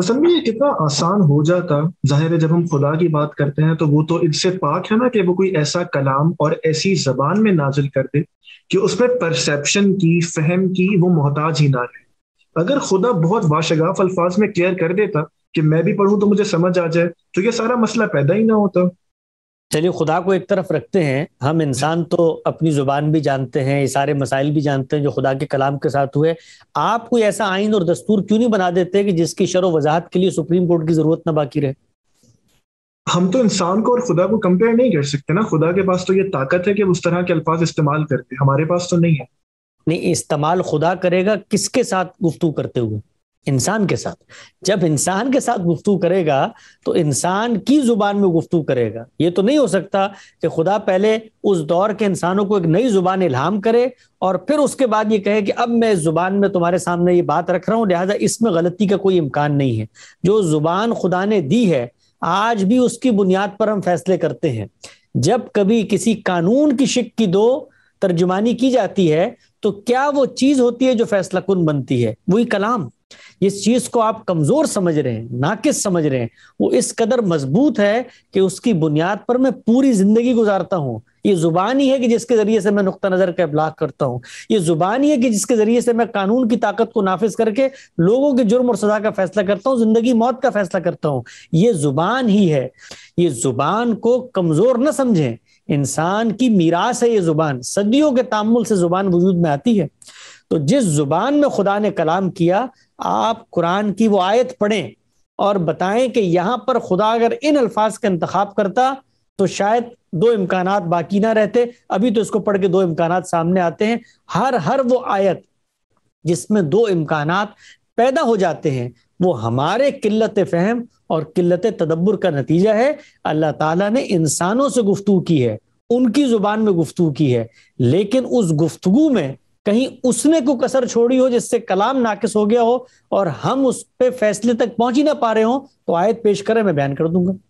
असल में ये कितना आसान हो जाता जाहिर है जब हम खुदा की बात करते हैं तो वो तो इससे पाक है ना कि वो कोई ऐसा कलाम और ऐसी जबान में नाजिल कर दे कि उसमें परसेप्शन की फहम की वो मोहताज ही ना रहे अगर खुदा बहुत वाशगाफ अल्फाज में क्लियर कर देता कि मैं भी पढ़ूँ तो मुझे समझ आ जाए तो ये सारा मसला पैदा ही ना होता चलिए खुदा को एक तरफ रखते हैं हम इंसान तो अपनी जुबान भी जानते हैं ये सारे मसाइल भी जानते हैं जो खुदा के कलाम के साथ हुए आप कोई ऐसा आइन और दस्तूर क्यों नहीं बना देते कि जिसकी शर वजाहत के लिए सुप्रीम कोर्ट की जरूरत ना बाकी रहे हम तो इंसान को और खुदा को कंपेयर नहीं कर सकते ना खुदा के पास तो ये ताकत है कि उस तरह के अल्फाज इस्तेमाल करते हमारे पास तो नहीं है नहीं इस्तेमाल खुदा करेगा किसके साथ गुफ्तु करते हुए इंसान के साथ जब इंसान के साथ गुफ्तु करेगा तो इंसान की जुबान में गुफ्तु करेगा ये तो नहीं हो सकता कि खुदा पहले उस दौर के इंसानों को एक नई जुबान इलाम करे और फिर उसके बाद ये कहे कि अब मैं इस जुबान में तुम्हारे सामने ये बात रख रहा हूँ लिहाजा इसमें गलती का कोई इम्कान नहीं है जो जुबान खुदा ने दी है आज भी उसकी बुनियाद पर हम फैसले करते हैं जब कभी किसी कानून की शिक की दो तर्जुमानी की जाती है तो क्या वो चीज होती है जो फैसला कन बनती है वही कलाम जिस चीज को आप कमजोर समझ रहे हैं नाकिस समझ रहे हैं वो इस कदर मजबूत है कि उसकी बुनियाद पर मैं पूरी जिंदगी गुजारता हूँ ये जुबान ही है कि जिसके जरिए से मैं नुक़ नज़र का अबलाग करता हूँ ये जुबान ही है कि जिसके जरिए से मैं कानून की ताकत को नाफिज करके लोगों के जुर्म और सजा का फैसला करता हूँ जिंदगी मौत का फैसला करता हूँ ये जुबान ही है ये जुबान को कमजोर ना समझें इंसान की मीरास है ये जुबान सदियों के तामुल से जुबान वजूद में आती है तो जिस जुबान में खुदा ने कलाम किया आप कुरान की वो आयत पढ़ें और बताएं कि यहाँ पर खुदा अगर इन अल्फाज का इंतखब करता तो शायद दो इम्कान बाकी ना रहते अभी तो इसको पढ़ के दो इम्कान सामने आते हैं हर हर वो आयत जिसमें दो इम्कान पैदा हो जाते हैं वो हमारे किल्लत फहम और किल्लत तदब्बर का नतीजा है अल्लाह ताला ने इंसानों से गुफ्तु की है उनकी जुबान में गुफ्तु की है लेकिन उस गुफ्तु में कहीं उसने को कसर छोड़ी हो जिससे कलाम नाकिस हो गया हो और हम उस पर फैसले तक पहुंच ही ना पा रहे हो तो आयत पेश करें मैं बयान कर दूंगा